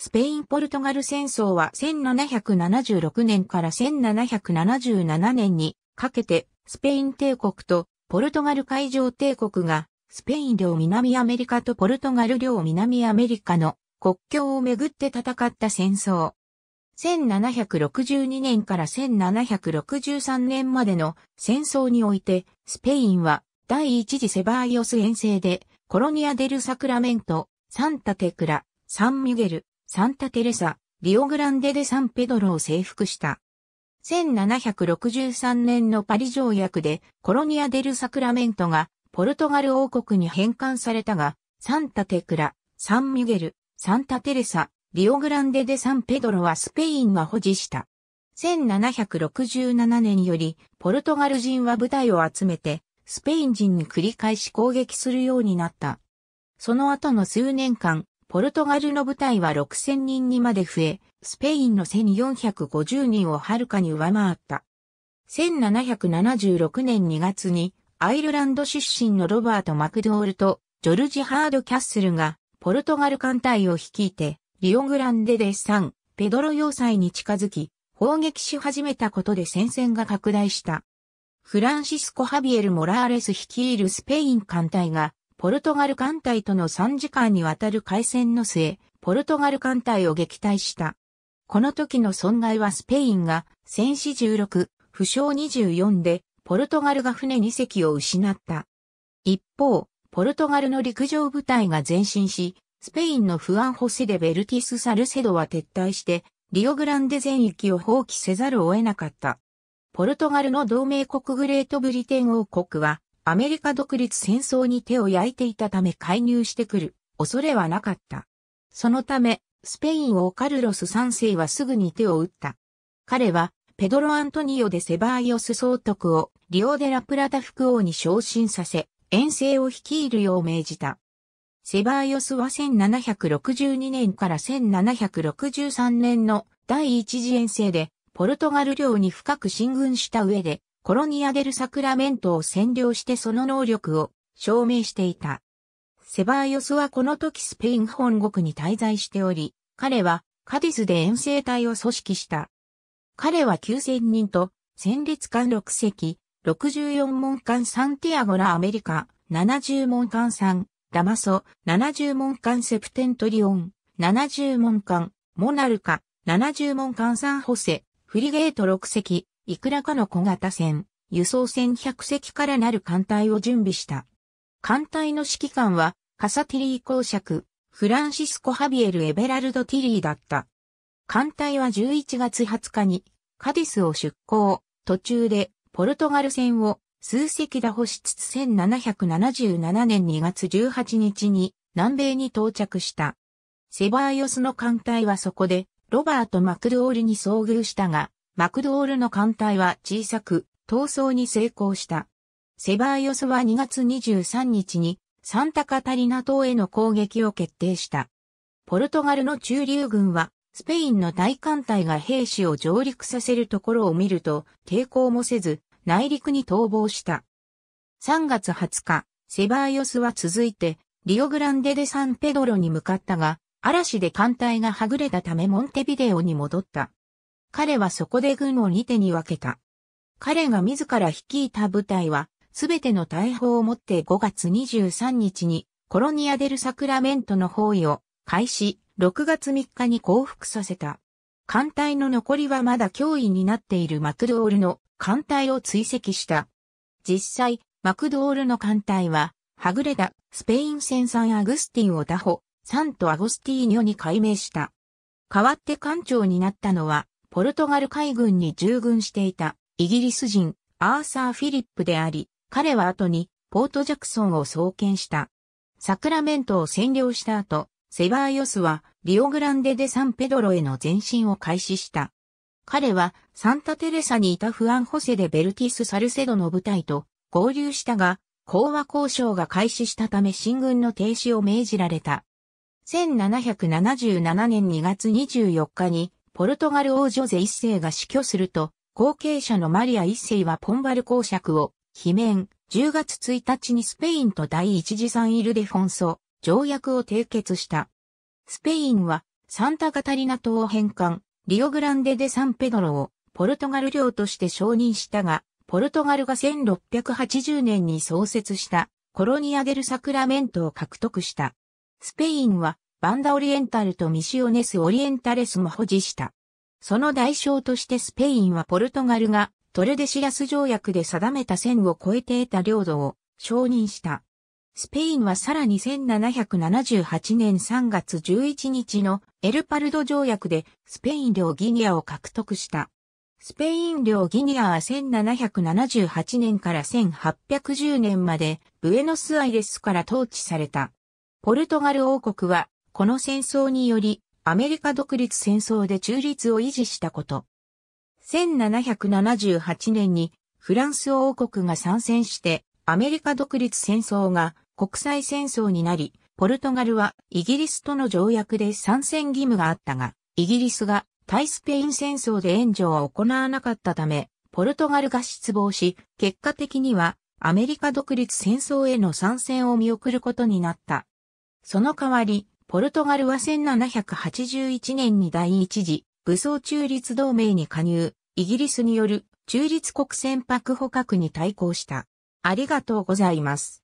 スペイン・ポルトガル戦争は1776年から1777年にかけてスペイン帝国とポルトガル海上帝国がスペイン領南アメリカとポルトガル領南アメリカの国境をめぐって戦った戦争。1762年から1763年までの戦争においてスペインは第一次セバーイオス遠征でコロニア・デル・サクラメント、サンタ・テクラ、サン・ミュゲル、サンタテレサ、リオグランデデ・サンペドロを征服した。1763年のパリ条約でコロニア・デル・サクラメントがポルトガル王国に返還されたが、サンタテクラ、サンミュゲル、サンタテレサ、リオグランデ・デ・サンペドロはスペインが保持した。1767年よりポルトガル人は部隊を集めてスペイン人に繰り返し攻撃するようになった。その後の数年間、ポルトガルの部隊は6000人にまで増え、スペインの1450人をはるかに上回った。1776年2月にアイルランド出身のロバート・マクドールとジョルジ・ハード・キャッスルがポルトガル艦隊を率いてリオグランデ・デ・サン、ペドロ要塞に近づき砲撃し始めたことで戦線が拡大した。フランシスコ・ハビエル・モラーレス率いるスペイン艦隊がポルトガル艦隊との3時間にわたる海戦の末、ポルトガル艦隊を撃退した。この時の損害はスペインが戦死16、負傷24で、ポルトガルが船2隻を失った。一方、ポルトガルの陸上部隊が前進し、スペインのフアン・ホセ・デ・ベルティス・サルセドは撤退して、リオグランデ全域を放棄せざるを得なかった。ポルトガルの同盟国グレートブリテン王国は、アメリカ独立戦争に手を焼いていたため介入してくる恐れはなかった。そのため、スペイン王カルロス3世はすぐに手を打った。彼は、ペドロ・アントニオでセバイオス総督をリオデラプラタ副王に昇進させ、遠征を率いるよう命じた。セバイオスは1762年から1763年の第一次遠征で、ポルトガル領に深く進軍した上で、コロニア・デル・サクラメントを占領してその能力を証明していた。セバーヨスはこの時スペイン本国に滞在しており、彼はカディスで遠征隊を組織した。彼は9000人と、戦列艦6隻、64門艦サンティアゴラアメリカ、70門艦サン、ダマソ、70門艦セプテントリオン、70門艦、モナルカ、70門艦サンホセ、フリゲート6隻、いくらかの小型船、輸送船100隻からなる艦隊を準備した。艦隊の指揮官は、カサティリー公爵、フランシスコ・ハビエル・エベラルド・ティリーだった。艦隊は11月20日に、カディスを出港、途中で、ポルトガル船を、数隻打破しつつ1777年2月18日に、南米に到着した。セバーヨスの艦隊はそこで、ロバート・マクオールに遭遇したが、マクドールの艦隊は小さく、逃走に成功した。セバーヨスは2月23日にサンタカタリナ島への攻撃を決定した。ポルトガルの中流軍はスペインの大艦隊が兵士を上陸させるところを見ると抵抗もせず内陸に逃亡した。3月20日、セバーヨスは続いてリオグランデでサンペドロに向かったが嵐で艦隊がはぐれたためモンテビデオに戻った。彼はそこで軍を二手に分けた。彼が自ら率いた部隊は、すべての大砲を持って5月23日にコロニア・デル・サクラメントの包囲を開始、6月3日に降伏させた。艦隊の残りはまだ脅威になっているマクドールの艦隊を追跡した。実際、マクドールの艦隊は、はぐれたスペイン戦サンアグスティンを打破、サントアゴスティーニョに改名した。代わって艦長になったのは、ポルトガル海軍に従軍していたイギリス人アーサー・フィリップであり、彼は後にポートジャクソンを創建した。サクラメントを占領した後、セバーヨスはリオグランデ・デ・サンペドロへの前進を開始した。彼はサンタテレサにいたフアン・ホセでベルティス・サルセドの部隊と合流したが、講和交渉が開始したため進軍の停止を命じられた。1777年2月24日にポルトガル王女ゼ一世が死去すると、後継者のマリア一世はポンバル公爵を、罷免、10月1日にスペインと第一次産イルデフォンソ、条約を締結した。スペインは、サンタガタリナ島を返還、リオグランデ・デ・サンペドロを、ポルトガル領として承認したが、ポルトガルが1680年に創設したコロニア・デル・サクラメントを獲得した。スペインはバンダオリエンタルとミシオネス・オリエンタレスも保持した。その代償としてスペインはポルトガルがトルデシアス条約で定めた線を超えて得た領土を承認した。スペインはさらに1778年3月11日のエルパルド条約でスペイン領ギニアを獲得した。スペイン領ギニアは1778年から1810年までブエノスアイレスから統治された。ポルトガル王国はこの戦争により、アメリカ独立戦争で中立を維持したこと。1778年にフランス王国が参戦してアメリカ独立戦争が国際戦争になり、ポルトガルはイギリスとの条約で参戦義務があったが、イギリスが対スペイン戦争で援助を行わなかったため、ポルトガルが失望し、結果的にはアメリカ独立戦争への参戦を見送ることになった。その代わり、ポルトガルは1781年に第一次武装中立同盟に加入、イギリスによる中立国船舶捕獲に対抗した。ありがとうございます。